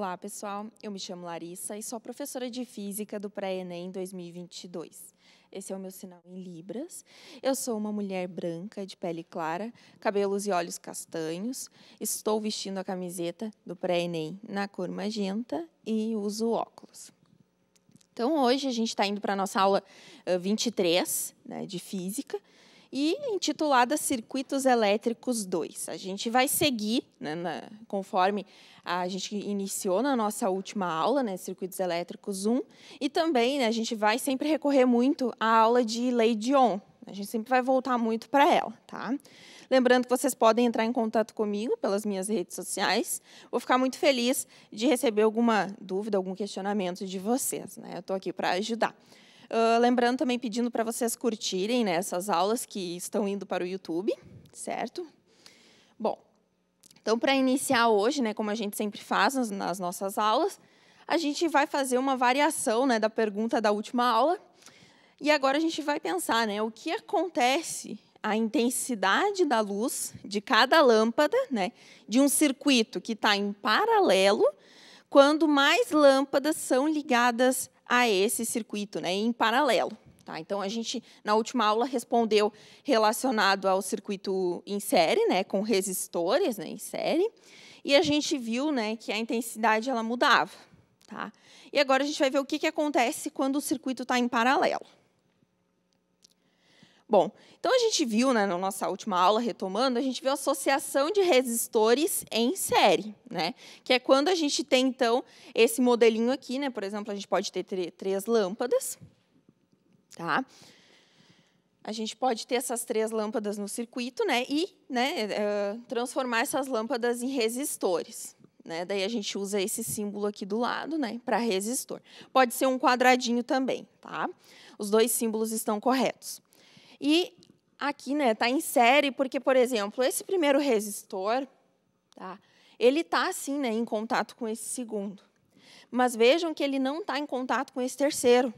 Olá, pessoal. Eu me chamo Larissa e sou professora de Física do Pré-ENEM 2022. Esse é o meu sinal em libras. Eu sou uma mulher branca, de pele clara, cabelos e olhos castanhos. Estou vestindo a camiseta do Pré-ENEM na cor magenta e uso óculos. Então, hoje a gente está indo para a nossa aula 23 né, de Física e intitulada Circuitos Elétricos 2. A gente vai seguir, né, na, conforme a gente iniciou na nossa última aula, né, Circuitos Elétricos 1, e também né, a gente vai sempre recorrer muito à aula de lei de Ohm. A gente sempre vai voltar muito para ela, tá? Lembrando que vocês podem entrar em contato comigo pelas minhas redes sociais. Vou ficar muito feliz de receber alguma dúvida, algum questionamento de vocês, né? Eu estou aqui para ajudar. Uh, lembrando também, pedindo para vocês curtirem né, essas aulas que estão indo para o YouTube, certo? Bom, então, para iniciar hoje, né, como a gente sempre faz nas, nas nossas aulas, a gente vai fazer uma variação né, da pergunta da última aula. E agora a gente vai pensar né, o que acontece a intensidade da luz de cada lâmpada, né, de um circuito que está em paralelo, quando mais lâmpadas são ligadas a esse circuito, né, em paralelo. Tá? Então, a gente, na última aula, respondeu relacionado ao circuito em série, né, com resistores né, em série, e a gente viu né, que a intensidade ela mudava. Tá? E agora a gente vai ver o que, que acontece quando o circuito está em paralelo. Bom, então a gente viu né, na nossa última aula, retomando, a gente viu a associação de resistores em série, né? Que é quando a gente tem, então, esse modelinho aqui, né? Por exemplo, a gente pode ter três lâmpadas, tá? A gente pode ter essas três lâmpadas no circuito, né? E né, eh, transformar essas lâmpadas em resistores. Né? Daí a gente usa esse símbolo aqui do lado, né? Para resistor. Pode ser um quadradinho também, tá? Os dois símbolos estão corretos. E aqui, né, tá em série, porque, por exemplo, esse primeiro resistor, tá? Ele tá assim, né, em contato com esse segundo. Mas vejam que ele não está em contato com esse terceiro.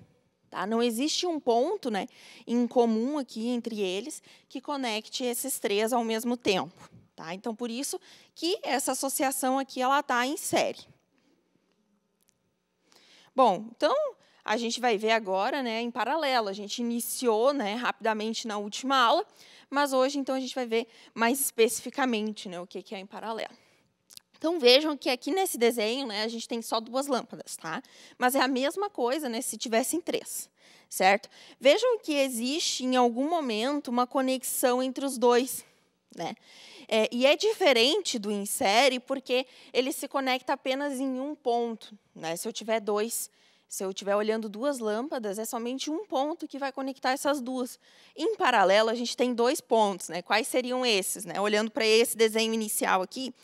Tá? Não existe um ponto né, em comum aqui entre eles que conecte esses três ao mesmo tempo. Tá? Então, por isso que essa associação aqui está em série. Bom, então, a gente vai ver agora, né, em paralelo. A gente iniciou, né, rapidamente na última aula, mas hoje então a gente vai ver mais especificamente, né, o que é em paralelo. Então vejam que aqui nesse desenho, né, a gente tem só duas lâmpadas, tá? Mas é a mesma coisa, né, se tivessem três, certo? Vejam que existe em algum momento uma conexão entre os dois, né? É, e é diferente do insere porque ele se conecta apenas em um ponto, né? Se eu tiver dois se eu estiver olhando duas lâmpadas, é somente um ponto que vai conectar essas duas. Em paralelo, a gente tem dois pontos, né? Quais seriam esses, né? Olhando para esse desenho inicial aqui,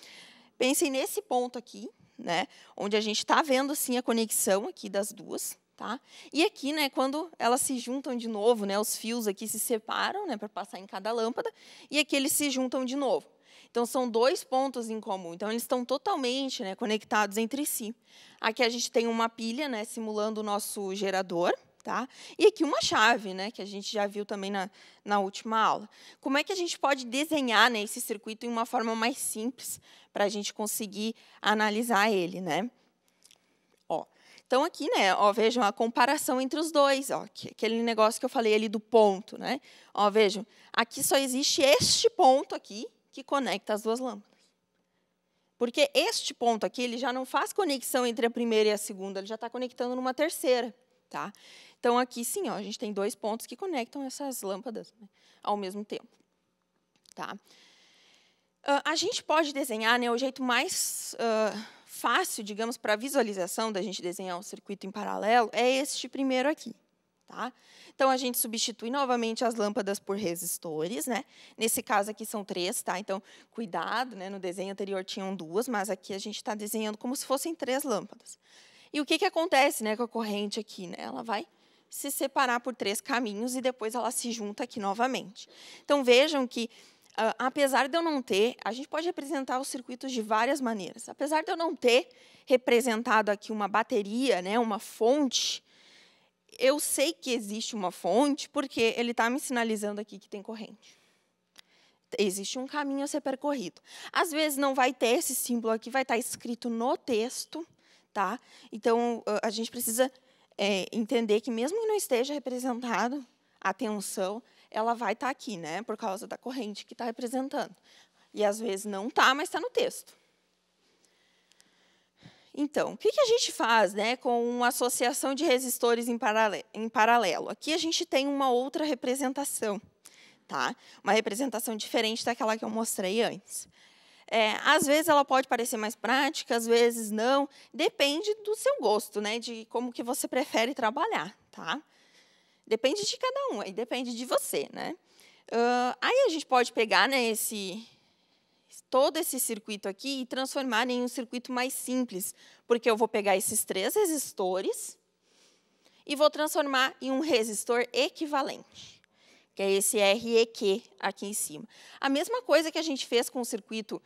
pensem nesse ponto aqui, né? Onde a gente está vendo sim a conexão aqui das duas, Tá? E aqui, né, quando elas se juntam de novo, né, os fios aqui se separam né, para passar em cada lâmpada, e aqui eles se juntam de novo. Então, são dois pontos em comum. Então, eles estão totalmente né, conectados entre si. Aqui a gente tem uma pilha né, simulando o nosso gerador. Tá? E aqui uma chave, né, que a gente já viu também na, na última aula. Como é que a gente pode desenhar né, esse circuito em uma forma mais simples para a gente conseguir analisar ele, né? Ó, então aqui, né, ó, vejam a comparação entre os dois, ó, que, aquele negócio que eu falei ali do ponto, né? Ó, vejam, aqui só existe este ponto aqui que conecta as duas lâmpadas. Porque este ponto aqui, ele já não faz conexão entre a primeira e a segunda, ele já está conectando numa terceira. Tá? Então, aqui sim, ó, a gente tem dois pontos que conectam essas lâmpadas né, ao mesmo tempo. Tá? Uh, a gente pode desenhar, né, o jeito mais uh, fácil, digamos, para visualização da gente desenhar um circuito em paralelo é este primeiro aqui. Tá? Então, a gente substitui novamente as lâmpadas por resistores. Né? Nesse caso aqui são três, tá? então, cuidado, né? no desenho anterior tinham duas, mas aqui a gente está desenhando como se fossem três lâmpadas. E o que, que acontece né, com a corrente aqui? Né? Ela vai se separar por três caminhos e depois ela se junta aqui novamente. Então, vejam que Uh, apesar de eu não ter, a gente pode representar os circuitos de várias maneiras. Apesar de eu não ter representado aqui uma bateria, né, uma fonte, eu sei que existe uma fonte porque ele está me sinalizando aqui que tem corrente. Existe um caminho a ser percorrido. Às vezes não vai ter esse símbolo aqui, vai estar tá escrito no texto, tá? Então a gente precisa é, entender que mesmo que não esteja representado, a tensão ela vai estar tá aqui, né? Por causa da corrente que está representando. E às vezes não está, mas está no texto. Então, o que a gente faz né, com uma associação de resistores em paralelo? Aqui a gente tem uma outra representação, tá? uma representação diferente daquela que eu mostrei antes. É, às vezes ela pode parecer mais prática, às vezes não. Depende do seu gosto, né? De como que você prefere trabalhar, tá? Depende de cada um, aí depende de você, né? Uh, aí a gente pode pegar né, esse, todo esse circuito aqui e transformar em um circuito mais simples, porque eu vou pegar esses três resistores e vou transformar em um resistor equivalente, que é esse REQ aqui em cima. A mesma coisa que a gente fez com o circuito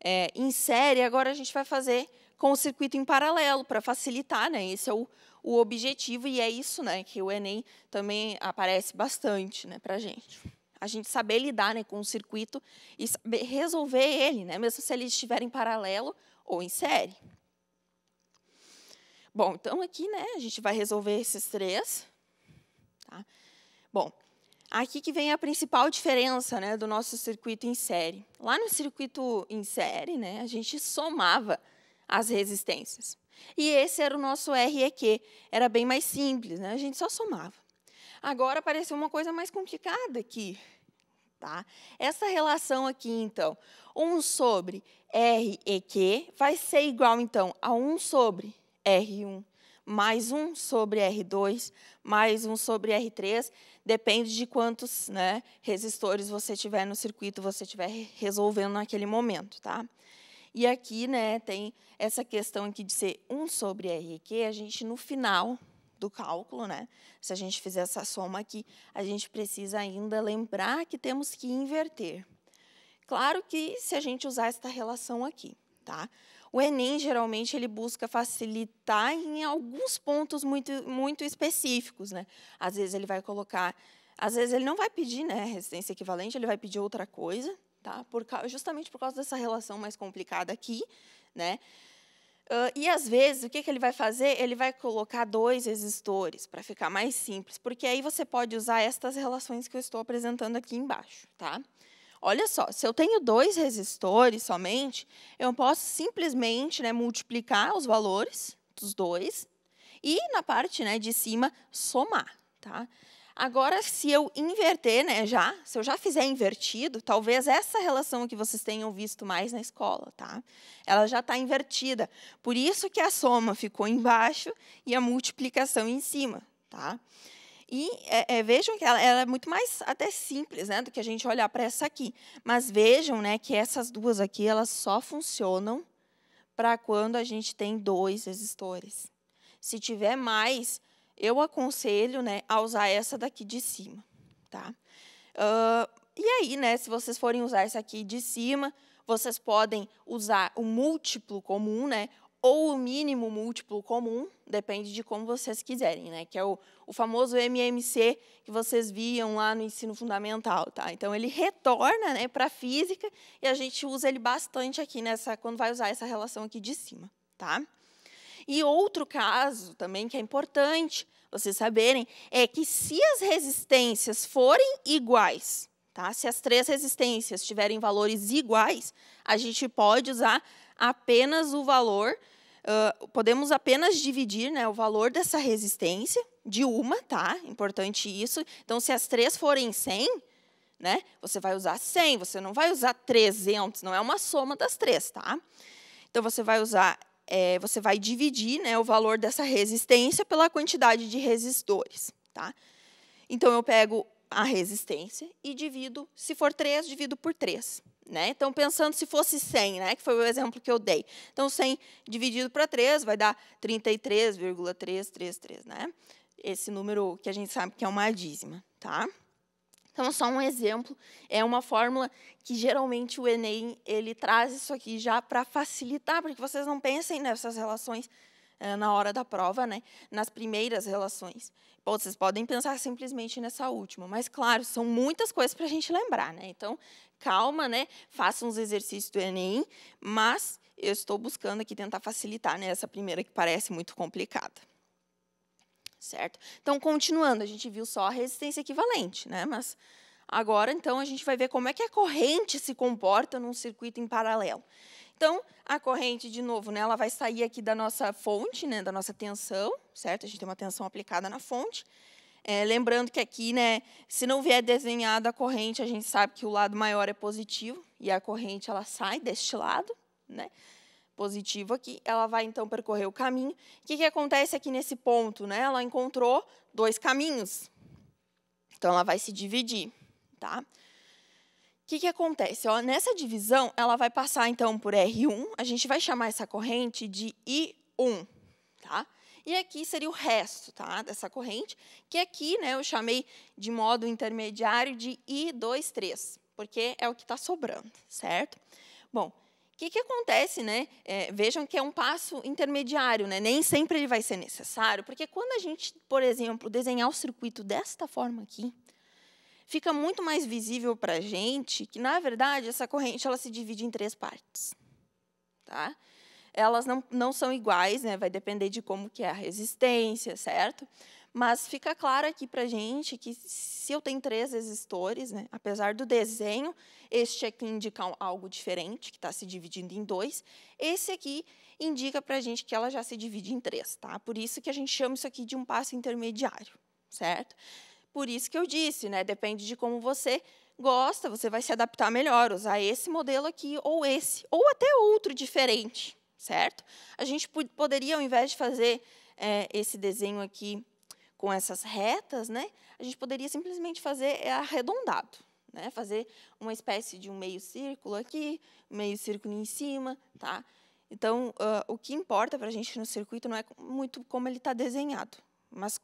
é, em série, agora a gente vai fazer com o circuito em paralelo, para facilitar, né? Esse é o, o objetivo e é isso né, que o Enem também aparece bastante né, para a gente a gente saber lidar né, com o circuito e resolver ele, né, mesmo se ele estiver em paralelo ou em série. Bom, então aqui né, a gente vai resolver esses três. Tá? Bom, aqui que vem a principal diferença né, do nosso circuito em série. Lá no circuito em série, né, a gente somava as resistências. E esse era o nosso REQ, era bem mais simples, né? a gente só somava. Agora apareceu uma coisa mais complicada aqui. Tá? Essa relação aqui, então, 1 sobre R e Q vai ser igual, então, a 1 sobre R1, mais 1 sobre R2, mais 1 sobre R3, depende de quantos né, resistores você tiver no circuito, você estiver resolvendo naquele momento. Tá? E aqui né, tem essa questão aqui de ser 1 sobre R e Q, a gente, no final, do cálculo, né? Se a gente fizer essa soma aqui, a gente precisa ainda lembrar que temos que inverter. Claro que se a gente usar esta relação aqui, tá? O Enem, geralmente, ele busca facilitar em alguns pontos muito, muito específicos, né? Às vezes ele vai colocar... Às vezes ele não vai pedir né, resistência equivalente, ele vai pedir outra coisa, tá? Por, justamente por causa dessa relação mais complicada aqui, né? Uh, e às vezes, o que, que ele vai fazer? Ele vai colocar dois resistores para ficar mais simples, porque aí você pode usar estas relações que eu estou apresentando aqui embaixo. Tá? Olha só, se eu tenho dois resistores somente, eu posso simplesmente né, multiplicar os valores dos dois e, na parte né, de cima, somar. Tá? Agora, se eu inverter, né, já, se eu já fizer invertido, talvez essa relação que vocês tenham visto mais na escola, tá? Ela já está invertida. Por isso que a soma ficou embaixo e a multiplicação em cima, tá? E é, é, vejam que ela, ela, é muito mais até simples, né, do que a gente olhar para essa aqui. Mas vejam, né, que essas duas aqui, elas só funcionam para quando a gente tem dois resistores. Se tiver mais, eu aconselho né, a usar essa daqui de cima. Tá? Uh, e aí, né, se vocês forem usar essa aqui de cima, vocês podem usar o múltiplo comum, né? Ou o mínimo múltiplo comum, depende de como vocês quiserem, né? Que é o, o famoso MMC que vocês viam lá no ensino fundamental, tá? Então ele retorna, né, para a física e a gente usa ele bastante aqui nessa quando vai usar essa relação aqui de cima, tá? E outro caso também que é importante vocês saberem, é que se as resistências forem iguais, tá? se as três resistências tiverem valores iguais, a gente pode usar apenas o valor, uh, podemos apenas dividir né, o valor dessa resistência de uma, tá? Importante isso. Então, se as três forem 100, né, você vai usar 100, você não vai usar 300, não é uma soma das três, tá? Então, você vai usar é, você vai dividir né, o valor dessa resistência pela quantidade de resistores. Tá? Então, eu pego a resistência e divido, se for 3, divido por 3. Né? Então, pensando se fosse 100, né, que foi o exemplo que eu dei. Então, 100 dividido para 3 vai dar 33,333, né? Esse número que a gente sabe que é uma dízima, tá? Então, só um exemplo, é uma fórmula que geralmente o Enem ele traz isso aqui já para facilitar, porque vocês não pensem nessas relações é, na hora da prova, né? nas primeiras relações. Bom, vocês podem pensar simplesmente nessa última, mas, claro, são muitas coisas para a gente lembrar. Né? Então, calma, né? façam os exercícios do Enem, mas eu estou buscando aqui tentar facilitar né, essa primeira que parece muito complicada certo? Então, continuando, a gente viu só a resistência equivalente, né? Mas agora, então, a gente vai ver como é que a corrente se comporta num circuito em paralelo. Então, a corrente, de novo, né, ela vai sair aqui da nossa fonte, né, da nossa tensão, certo? A gente tem uma tensão aplicada na fonte. É, lembrando que aqui, né, se não vier desenhada a corrente, a gente sabe que o lado maior é positivo e a corrente ela sai deste lado, né? positivo aqui. Ela vai, então, percorrer o caminho. O que, que acontece aqui nesse ponto? Né? Ela encontrou dois caminhos. Então, ela vai se dividir. Tá? O que, que acontece? Ó, nessa divisão, ela vai passar, então, por R1. A gente vai chamar essa corrente de I1. Tá? E aqui seria o resto tá, dessa corrente, que aqui né, eu chamei de modo intermediário de I23, porque é o que está sobrando, certo? Bom, o que, que acontece, né? É, vejam que é um passo intermediário, né? Nem sempre ele vai ser necessário, porque quando a gente, por exemplo, desenhar o circuito desta forma aqui, fica muito mais visível para a gente que, na verdade, essa corrente ela se divide em três partes, tá? Elas não, não são iguais, né? Vai depender de como que é a resistência, certo? Mas fica claro aqui para gente que se eu tenho três resistores, né, apesar do desenho, este aqui indica algo diferente, que está se dividindo em dois. Esse aqui indica para a gente que ela já se divide em três. Tá? Por isso que a gente chama isso aqui de um passo intermediário, certo? Por isso que eu disse, né, depende de como você gosta, você vai se adaptar melhor, usar esse modelo aqui ou esse, ou até outro diferente, certo? A gente poderia, ao invés de fazer é, esse desenho aqui com essas retas, né, a gente poderia simplesmente fazer é, arredondado. Né, fazer uma espécie de um meio círculo aqui, meio círculo em cima, tá? Então, uh, o que importa para a gente no circuito não é muito como ele está desenhado, mas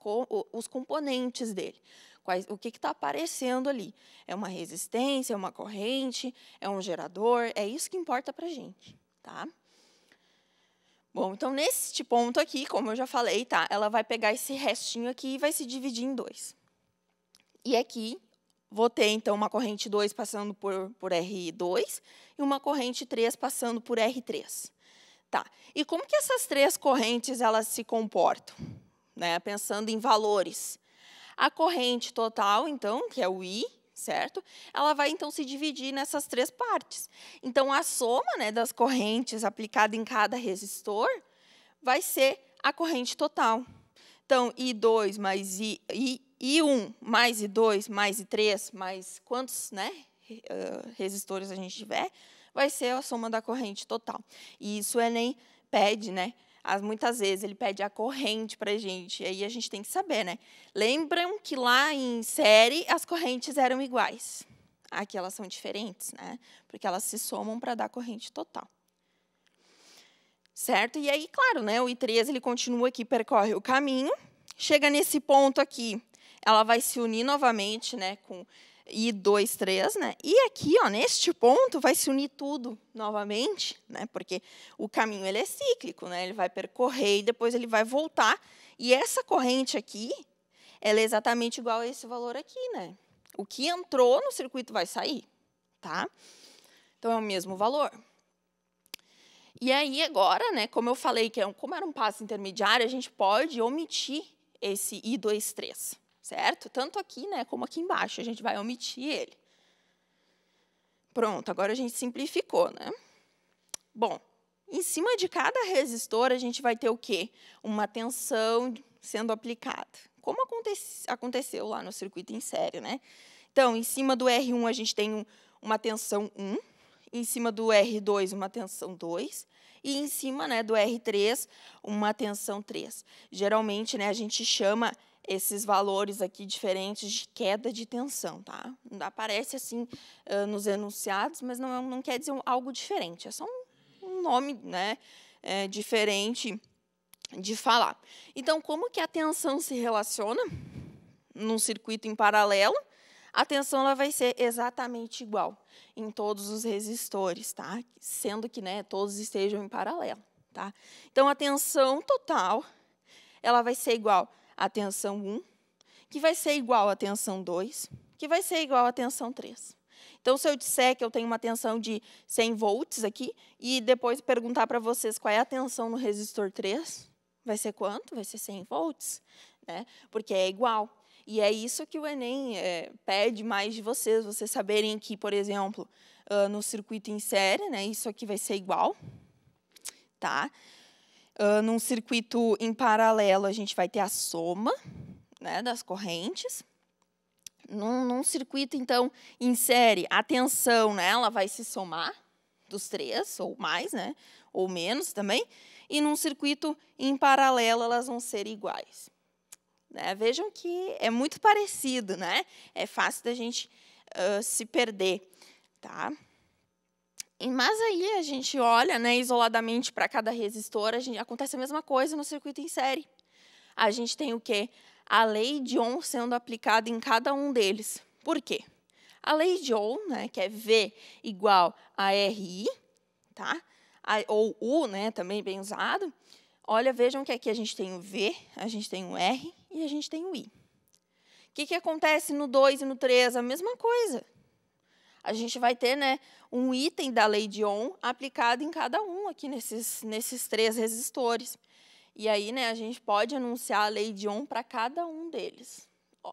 os componentes dele. Quais, o que está aparecendo ali? É uma resistência, é uma corrente, é um gerador? É isso que importa para a gente, tá? Bom, então neste ponto aqui, como eu já falei, tá? Ela vai pegar esse restinho aqui e vai se dividir em dois. E aqui vou ter então uma corrente 2 passando por, por R2 e uma corrente 3 passando por R3. Tá. E como que essas três correntes elas se comportam? Né? Pensando em valores. A corrente total, então, que é o I, certo? Ela vai então se dividir nessas três partes. Então a soma, né, das correntes aplicada em cada resistor vai ser a corrente total. Então I2 mais I, I I1 mais I2 mais I3 mais quantos, né, resistores a gente tiver, vai ser a soma da corrente total. E isso o Enem pede, né, as, muitas vezes ele pede a corrente para a gente, e aí a gente tem que saber, né? Lembram que lá em série as correntes eram iguais. Aqui elas são diferentes, né? Porque elas se somam para dar corrente total. Certo? E aí, claro, né, o I3 ele continua aqui, percorre o caminho, chega nesse ponto aqui, ela vai se unir novamente né, com e 2, 3, né? E aqui, ó, neste ponto, vai se unir tudo novamente, né? Porque o caminho ele é cíclico, né? Ele vai percorrer e depois ele vai voltar. E essa corrente aqui, ela é exatamente igual a esse valor aqui, né? O que entrou no circuito vai sair, tá? Então é o mesmo valor. E aí agora, né, como eu falei que é um, como era um passo intermediário, a gente pode omitir esse i 23 certo? Tanto aqui, né, como aqui embaixo, a gente vai omitir ele. Pronto, agora a gente simplificou, né? Bom, em cima de cada resistor a gente vai ter o quê? Uma tensão sendo aplicada. Como aconteceu lá no circuito em série, né? Então, em cima do R1 a gente tem uma tensão 1, em cima do R2 uma tensão 2 e em cima, né, do R3 uma tensão 3. Geralmente, né, a gente chama esses valores aqui diferentes de queda de tensão, tá? Aparece assim nos enunciados, mas não, é não quer dizer algo diferente, é só um, nome né, é, diferente de falar. Então, como que a tensão se relaciona num circuito em paralelo? A tensão ela vai ser exatamente igual em todos os resistores, tá? Sendo que, né, todos estejam em paralelo, tá? Então a tensão total ela vai ser igual a tensão 1, que vai ser igual à tensão 2, que vai ser igual à tensão 3. Então, se eu disser que eu tenho uma tensão de 100 volts aqui, e depois perguntar para vocês qual é a tensão no resistor 3, vai ser quanto? Vai ser 100 volts, né? porque é igual. E é isso que o Enem é, pede mais de vocês, vocês saberem que, por exemplo, uh, no circuito em série, né, isso aqui vai ser igual, tá? Uh, num circuito em paralelo, a gente vai ter a soma né, das correntes. Num, num, circuito, então, em série, a tensão né, ela vai se somar dos três, ou mais, né, ou menos também. E num circuito em paralelo, elas vão ser iguais. Né? Vejam que é muito parecido, né? É fácil da gente uh, se perder, tá? Mas aí a gente olha, né, isoladamente para cada resistor, a gente, acontece a mesma coisa no circuito em série. A gente tem o quê? A lei de Ohm sendo aplicada em cada um deles. Por quê? A lei de Ohm, né, que é V igual a RI, tá? A, ou U, né, também bem usado. Olha, vejam que aqui a gente tem o V, a gente tem o R e a gente tem o I. O que, que acontece no 2 e no 3? A mesma coisa a gente vai ter né, um item da lei de Ohm aplicado em cada um aqui nesses, nesses três resistores. E aí né, a gente pode anunciar a lei de Ohm para cada um deles, ó,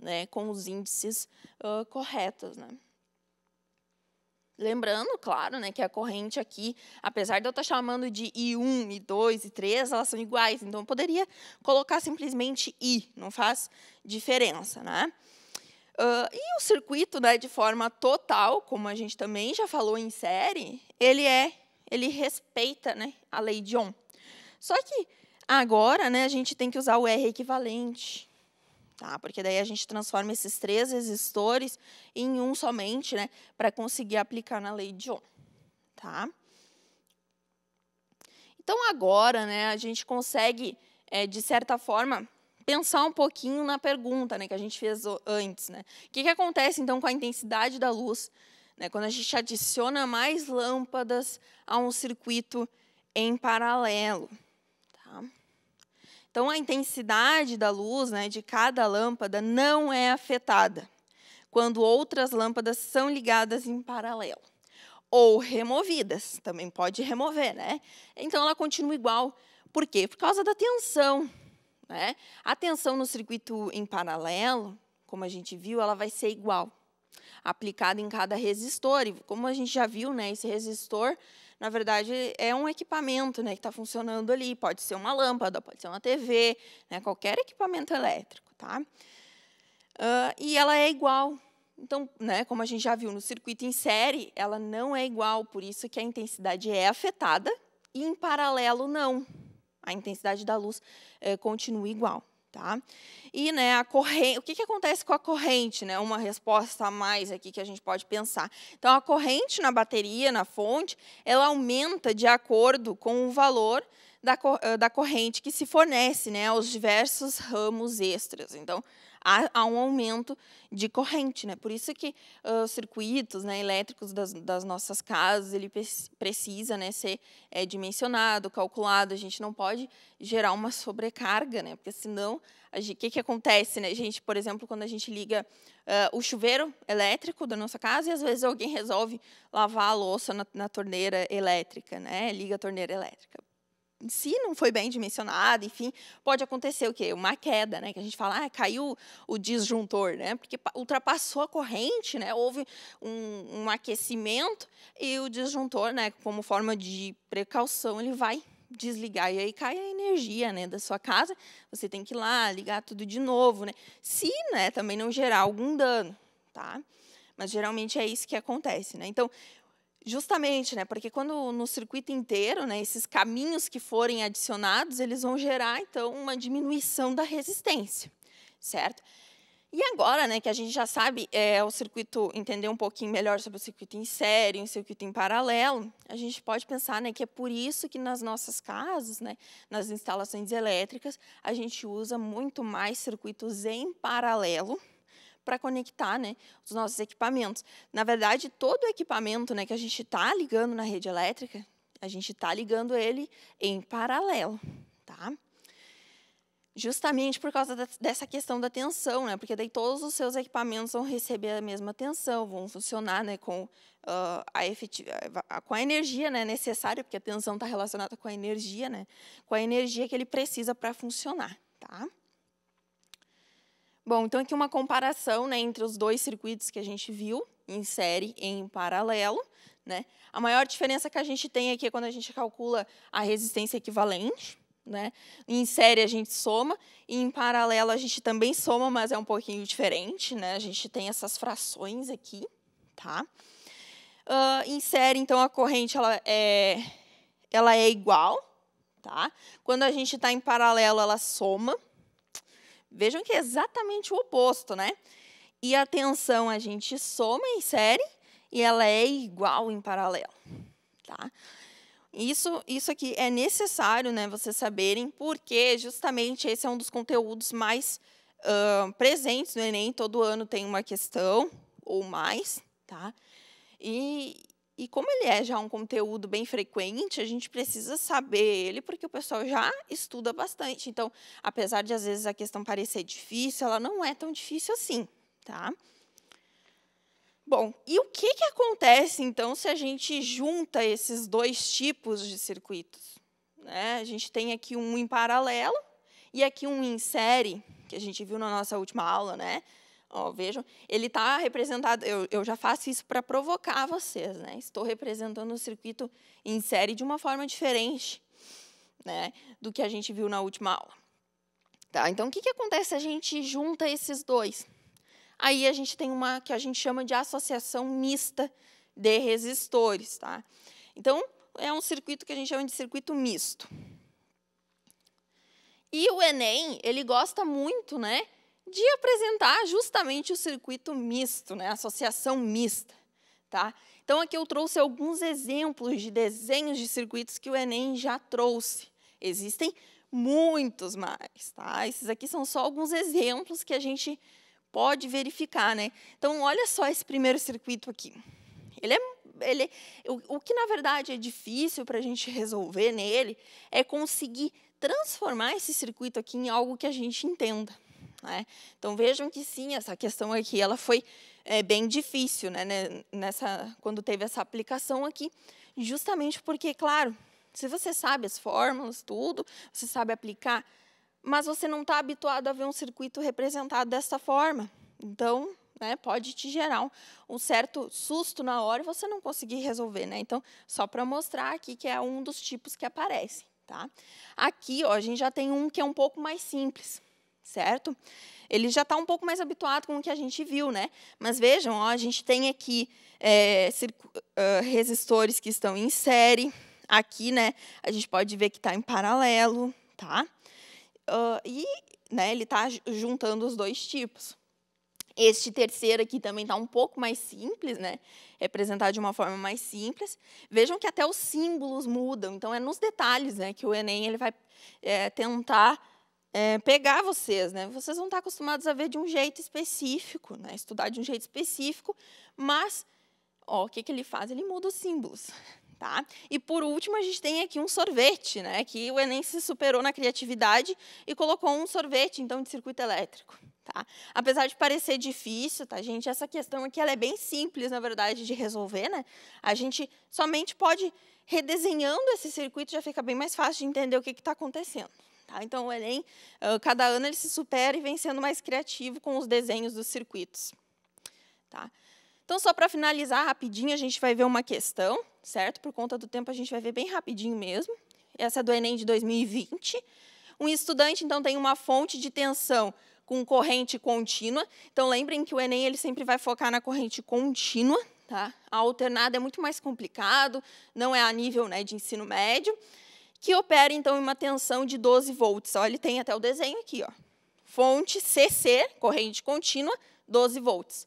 né, com os índices uh, corretos. Né? Lembrando, claro, né, que a corrente aqui, apesar de eu estar tá chamando de I1, I2, I3, elas são iguais. Então, eu poderia colocar simplesmente I, não faz diferença. Né? Uh, e o circuito, né, de forma total, como a gente também já falou em série, ele é, ele respeita, né, a lei de Ohm. Só que agora, né, a gente tem que usar o R equivalente, tá? Porque daí a gente transforma esses três resistores em um somente, né, para conseguir aplicar na lei de Ohm, tá? Então agora, né, a gente consegue, é, de certa forma, pensar um pouquinho na pergunta né, que a gente fez antes. Né? O que, que acontece, então, com a intensidade da luz né, quando a gente adiciona mais lâmpadas a um circuito em paralelo? Tá? Então, a intensidade da luz né, de cada lâmpada não é afetada quando outras lâmpadas são ligadas em paralelo ou removidas, também pode remover, né? Então ela continua igual. Por quê? Por causa da tensão, né? A tensão no circuito em paralelo, como a gente viu, ela vai ser igual, aplicada em cada resistor. E como a gente já viu, né, esse resistor, na verdade, é um equipamento né, que está funcionando ali. Pode ser uma lâmpada, pode ser uma TV, né, qualquer equipamento elétrico. Tá? Uh, e ela é igual. Então, né, como a gente já viu no circuito em série, ela não é igual, por isso que a intensidade é afetada e em paralelo não a intensidade da luz é, continua igual. Tá? E né, a corrente, o que, que acontece com a corrente? Né? Uma resposta a mais aqui que a gente pode pensar. Então, a corrente na bateria, na fonte, ela aumenta de acordo com o valor da, eh, da corrente que se fornece né, aos diversos ramos extras. Então, há, há um aumento de corrente, né? Por isso que uh, os circuitos né, elétricos das, das, nossas casas, ele precisa né, ser é, dimensionado, calculado, a gente não pode gerar uma sobrecarga, né? Porque senão, o que, que acontece, né? A gente, por exemplo, quando a gente liga uh, o chuveiro elétrico da nossa casa e às vezes alguém resolve lavar a louça na, na torneira elétrica, né? Liga a torneira elétrica se não foi bem dimensionada, enfim, pode acontecer o quê? Uma queda, né? Que a gente fala, ah, caiu o disjuntor, né? Porque ultrapassou a corrente, né? Houve um, um aquecimento e o disjuntor, né? Como forma de precaução, ele vai desligar e aí cai a energia né, da sua casa, você tem que ir lá ligar tudo de novo, né? Se né, também não gerar algum dano, tá? Mas geralmente é isso que acontece, né? Então, Justamente, né? Porque quando no circuito inteiro, né, esses caminhos que forem adicionados, eles vão gerar então uma diminuição da resistência, certo? E agora, né, que a gente já sabe é, o circuito, entender um pouquinho melhor sobre o circuito em série, o circuito em paralelo, a gente pode pensar né, que é por isso que nas nossas casas, né, nas instalações elétricas, a gente usa muito mais circuitos em paralelo para conectar né, os nossos equipamentos. Na verdade, todo o equipamento né, que a gente está ligando na rede elétrica, a gente está ligando ele em paralelo. Tá? Justamente por causa da, dessa questão da tensão, né? porque daí todos os seus equipamentos vão receber a mesma tensão, vão funcionar né, com, uh, a efetiva, com a energia né, necessária, porque a tensão está relacionada com a energia, né? com a energia que ele precisa para funcionar. Tá? Bom, então aqui uma comparação né, entre os dois circuitos que a gente viu em série em paralelo. Né? A maior diferença que a gente tem aqui é quando a gente calcula a resistência equivalente. Né? Em série a gente soma, e em paralelo a gente também soma, mas é um pouquinho diferente. Né? A gente tem essas frações aqui. Tá? Uh, em série, então, a corrente ela é, ela é igual. Tá? Quando a gente está em paralelo, ela soma. Vejam que é exatamente o oposto, né? E a tensão a gente soma em série e ela é igual em paralelo, tá? Isso, isso aqui é necessário, né? Vocês saberem porque justamente esse é um dos conteúdos mais uh, presentes no Enem. Todo ano tem uma questão ou mais, tá? E, e como ele é já um conteúdo bem frequente, a gente precisa saber ele, porque o pessoal já estuda bastante. Então, apesar de às vezes a questão parecer difícil, ela não é tão difícil assim, tá? Bom, e o que, que acontece então se a gente junta esses dois tipos de circuitos? Né? A gente tem aqui um em paralelo e aqui um em série, que a gente viu na nossa última aula, né? Ó, vejam, ele está representado. Eu, eu já faço isso para provocar vocês, né? Estou representando o circuito em série de uma forma diferente, né? Do que a gente viu na última aula. Tá? Então, o que, que acontece se a gente junta esses dois? Aí a gente tem uma que a gente chama de associação mista de resistores, tá? Então, é um circuito que a gente chama de circuito misto. E o Enem, ele gosta muito, né? de apresentar justamente o circuito misto, né, a associação mista. Tá? Então, aqui eu trouxe alguns exemplos de desenhos de circuitos que o Enem já trouxe. Existem muitos mais. Tá? Esses aqui são só alguns exemplos que a gente pode verificar. Né? Então, olha só esse primeiro circuito aqui. Ele é ele, o, o, que na verdade é difícil para a gente resolver nele é conseguir transformar esse circuito aqui em algo que a gente entenda. Né? Então vejam que sim, essa questão aqui ela foi é, bem difícil né, né, nessa, quando teve essa aplicação aqui, justamente porque, claro, se você sabe as fórmulas, tudo, você sabe aplicar, mas você não está habituado a ver um circuito representado dessa forma. Então, né, pode te gerar um, um, certo susto na hora e você não conseguir resolver. Né? Então, só para mostrar aqui que é um dos tipos que aparecem. Tá? Aqui ó, a gente já tem um que é um pouco mais simples certo? Ele já está um pouco mais habituado com o que a gente viu, né? Mas vejam, ó, a gente tem aqui é, resistores que estão em série. Aqui, né, a gente pode ver que está em paralelo, tá? Uh, e né, ele está juntando os dois tipos. Este terceiro aqui também está um pouco mais simples, né? Representado de uma forma mais simples. Vejam que até os símbolos mudam. Então, é nos detalhes né, que o Enem ele vai é, tentar é, pegar vocês, né? Vocês vão estar acostumados a ver de um jeito específico, né? Estudar de um jeito específico, mas ó, o que, que ele faz? Ele muda os símbolos. Tá? E por último, a gente tem aqui um sorvete, né? Que o Enem se superou na criatividade e colocou um sorvete, então, de circuito elétrico. Tá? Apesar de parecer difícil, tá, gente? Essa questão aqui ela é bem simples, na verdade, de resolver, né? A gente somente pode redesenhando esse circuito já fica bem mais fácil de entender o que está acontecendo. Tá? Então, o Enem, ah, cada ano, ele se supera e vem sendo mais criativo com os desenhos dos circuitos. Tá? Então, só para finalizar rapidinho, a gente vai ver uma questão, certo? Por conta do tempo, a gente vai ver bem rapidinho mesmo. Essa é do Enem de 2020. Um estudante, então, tem uma fonte de tensão com corrente contínua. Então, lembrem que o Enem ele sempre vai focar na corrente contínua. Tá? A alternada é muito mais complicado, não é a nível né, de ensino médio que opera, então, em uma tensão de 12 volts. Ó, ele tem até o desenho aqui. Ó. Fonte CC, corrente contínua, 12 volts.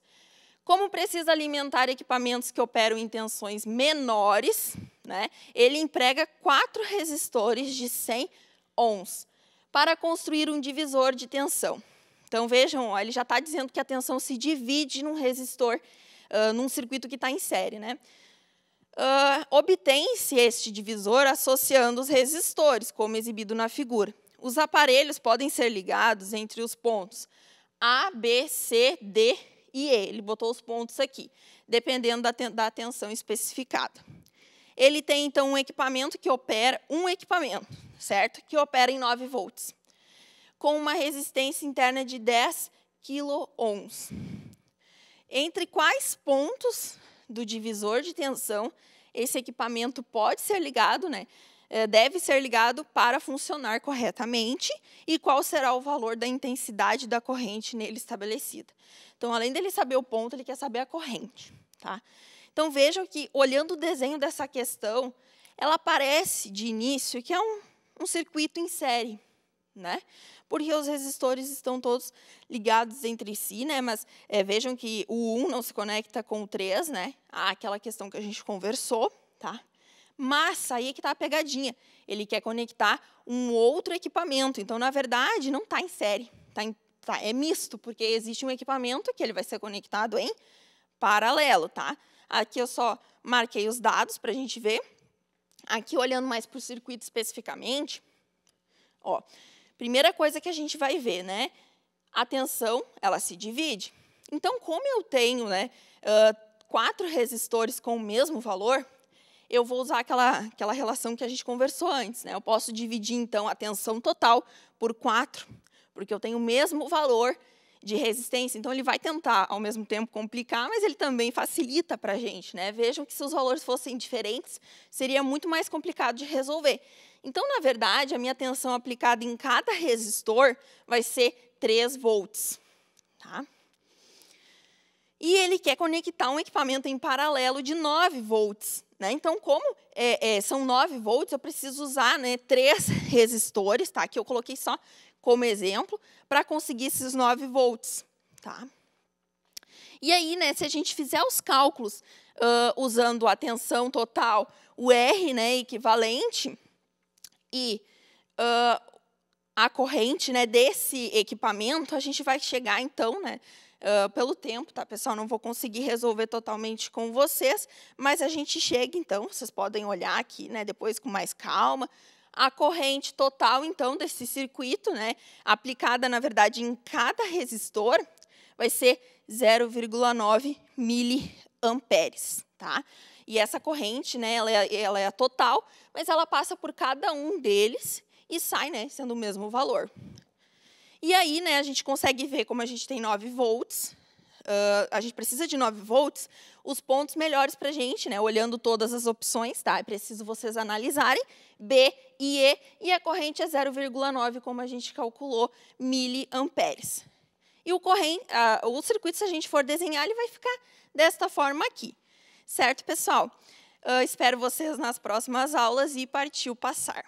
Como precisa alimentar equipamentos que operam em tensões menores, né, ele emprega quatro resistores de 100 ohms para construir um divisor de tensão. Então, vejam, ó, ele já está dizendo que a tensão se divide num resistor, uh, num circuito que está em série. Né? uh, obtém-se este divisor associando os resistores, como exibido na figura. Os aparelhos podem ser ligados entre os pontos A, B, C, D e E. Ele botou os pontos aqui, dependendo da, da tensão especificada. Ele tem, então, um equipamento que opera, um equipamento, certo? Que opera em 9 volts, com uma resistência interna de 10 kilo ohms. Entre quais pontos do divisor de tensão. Esse equipamento pode ser ligado, né? Eh, deve ser ligado para funcionar corretamente e qual será o valor da intensidade da corrente nele estabelecida. Então, além dele saber o ponto, ele quer saber a corrente. Tá? Então, vejam que, olhando o desenho dessa questão, ela parece, de início, que é um, um circuito em série né? Porque os resistores estão todos ligados entre si, né? Mas é, vejam que o 1 não se conecta com o 3, né? aquela questão que a gente conversou, tá? Mas aí é que está a pegadinha. Ele quer conectar um outro equipamento. Então, na verdade, não está em série. Tá, em, tá é misto, porque existe um equipamento que ele vai ser conectado em paralelo, tá? Aqui eu só marquei os dados para a gente ver. Aqui, olhando mais para o circuito especificamente, ó, Primeira coisa que a gente vai ver, né? A tensão, ela se divide. Então, como eu tenho né, quatro resistores com o mesmo valor, eu vou usar aquela, aquela relação que a gente conversou antes. Né? Eu posso dividir, então, a tensão total por quatro, porque eu tenho o mesmo valor de resistência. Então, ele vai tentar, ao mesmo tempo, complicar, mas ele também facilita para a gente. Né? Vejam que se os valores fossem diferentes, seria muito mais complicado de resolver. Então, na verdade, a minha tensão aplicada em cada resistor vai ser 3 volts. Tá? E ele quer conectar um equipamento em paralelo de 9 volts. Né? Então, como é, é, são 9 volts, eu preciso usar né, três resistores, tá? Que eu coloquei só como exemplo, para conseguir esses 9 volts. Tá? E aí, né, se a gente fizer os cálculos uh, usando a tensão total, o R né, equivalente, e uh, a corrente né, desse equipamento, a gente vai chegar, então, né, uh, pelo tempo, tá, pessoal? Não vou conseguir resolver totalmente com vocês, mas a gente chega, então, vocês podem olhar aqui né, depois com mais calma, a corrente total, então, desse circuito, né, aplicada, na verdade, em cada resistor, vai ser 0,9 miliamperes. Tá? E essa corrente, né, ela, é, ela é a total, mas ela passa por cada um deles e sai né, sendo o mesmo valor. E aí, né, a gente consegue ver como a gente tem 9 volts, Uh, a gente precisa de 9 volts, os pontos melhores para a gente, né? Olhando todas as opções, tá? É preciso vocês analisarem B e E, e a corrente é 0,9, como a gente calculou, miliamperes. E o, corrente, o circuito, se a gente for desenhar, ele vai ficar desta forma aqui. Certo, pessoal? Uh, espero vocês nas próximas aulas e partiu passar.